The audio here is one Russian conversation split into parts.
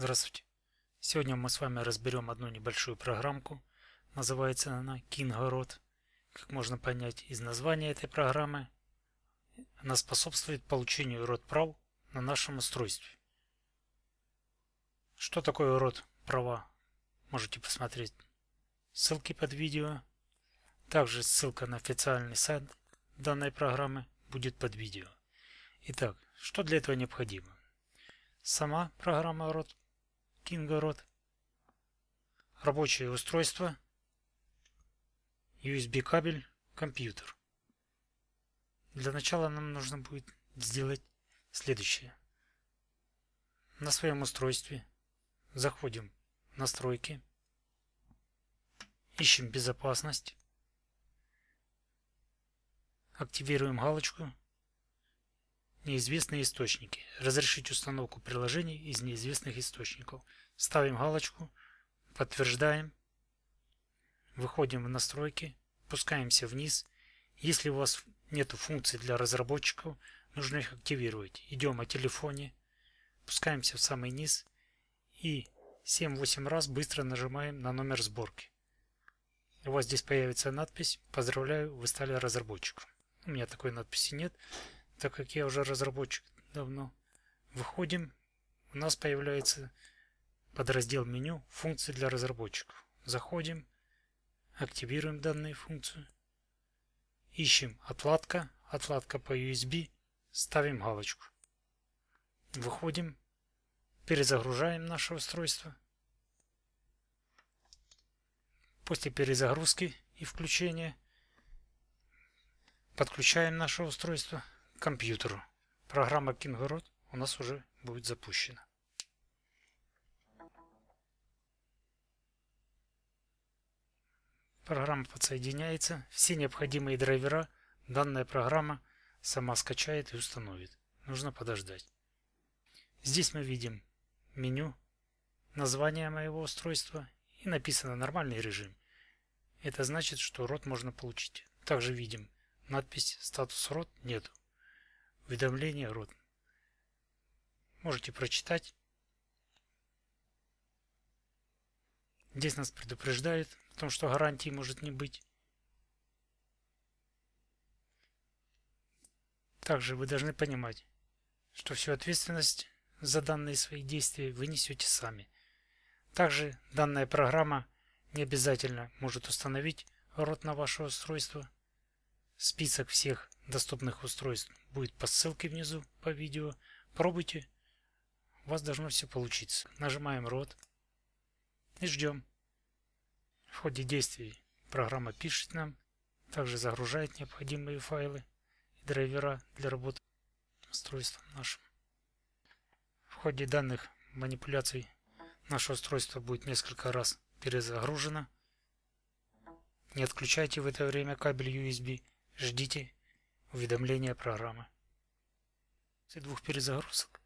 Здравствуйте! Сегодня мы с вами разберем одну небольшую программку. Называется она Кингород. Как можно понять из названия этой программы, она способствует получению род прав на нашем устройстве. Что такое род права? Можете посмотреть ссылки под видео. Также ссылка на официальный сайт данной программы будет под видео. Итак, что для этого необходимо? Сама программа ROT Кингород, рабочее устройство, USB кабель, компьютер. Для начала нам нужно будет сделать следующее. На своем устройстве заходим в настройки, ищем безопасность, активируем галочку Неизвестные источники. Разрешить установку приложений из неизвестных источников. Ставим галочку. Подтверждаем. Выходим в настройки. Пускаемся вниз. Если у вас нет функций для разработчиков, нужно их активировать. Идем о телефоне. Пускаемся в самый низ. И 7-8 раз быстро нажимаем на номер сборки. У вас здесь появится надпись «Поздравляю, вы стали разработчиком». У меня такой надписи нет так как я уже разработчик давно. Выходим, у нас появляется подраздел меню «Функции для разработчиков». Заходим, активируем данную функцию, ищем «Отладка», «Отладка по USB», ставим галочку. Выходим, перезагружаем наше устройство. После перезагрузки и включения подключаем наше устройство компьютеру. Программа Kingorod у нас уже будет запущена. Программа подсоединяется, все необходимые драйвера данная программа сама скачает и установит. Нужно подождать. Здесь мы видим меню, название моего устройства и написано нормальный режим. Это значит, что рот можно получить. Также видим надпись «Статус рот» нету уведомление рот. Можете прочитать. Здесь нас предупреждает о том, что гарантии может не быть. Также вы должны понимать, что всю ответственность за данные свои действия вы несете сами. Также данная программа не обязательно может установить рот на ваше устройство – Список всех доступных устройств будет по ссылке внизу по видео. Пробуйте, у вас должно все получиться. Нажимаем рот и ждем. В ходе действий программа пишет нам, также загружает необходимые файлы и драйвера для работы устройством нашим. В ходе данных манипуляций наше устройство будет несколько раз перезагружено. Не отключайте в это время кабель USB ждите уведомления программы. После двух перезагрузок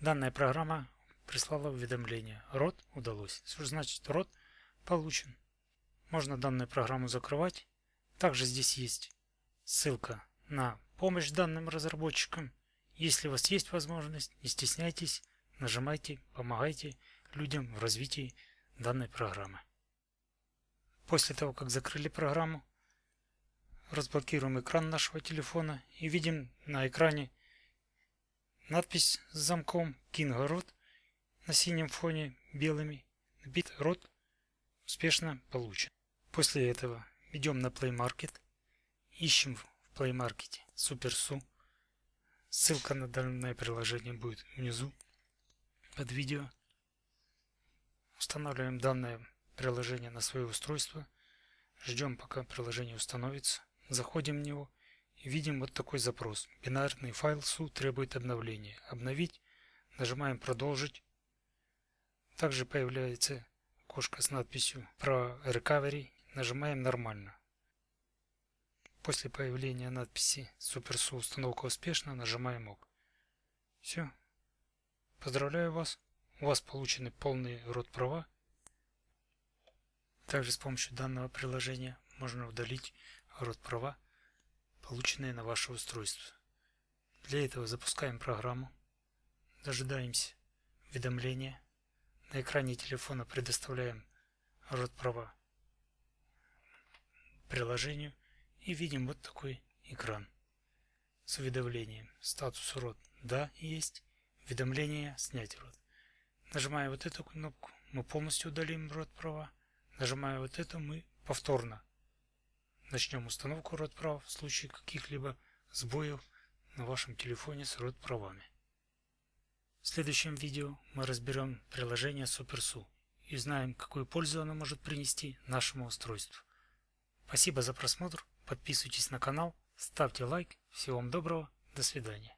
данная программа прислала уведомление «Род удалось». Что значит «Род получен». Можно данную программу закрывать. Также здесь есть ссылка на помощь данным разработчикам. Если у вас есть возможность, не стесняйтесь, нажимайте, помогайте людям в развитии данной программы. После того, как закрыли программу, разблокируем экран нашего телефона и видим на экране надпись с замком Кингород на синем фоне белыми. Бит рот успешно получен. После этого идем на Play Market, ищем в Play Market SuperSu. Ссылка на данное приложение будет внизу под видео. Устанавливаем данное приложение на свое устройство. Ждем пока приложение установится. Заходим в него и видим вот такой запрос. Бинарный файл SU требует обновления. Обновить. Нажимаем продолжить. Также появляется окошко с надписью про recovery. Нажимаем нормально. После появления надписи SuperSU установка успешна, нажимаем ОК. Все. Поздравляю вас. У вас получены полные род права. Также с помощью данного приложения можно удалить род права, полученные на ваше устройство. Для этого запускаем программу, дожидаемся уведомления, на экране телефона предоставляем род права приложению и видим вот такой экран с уведомлением статус рот да есть, уведомление снять рот. Нажимая вот эту кнопку, мы полностью удалим рот права. Нажимая вот эту, мы повторно Начнем установку родправ в случае каких-либо сбоев на вашем телефоне с родправами. В следующем видео мы разберем приложение SuperSU и узнаем, какую пользу оно может принести нашему устройству. Спасибо за просмотр, подписывайтесь на канал, ставьте лайк, всего вам доброго, до свидания.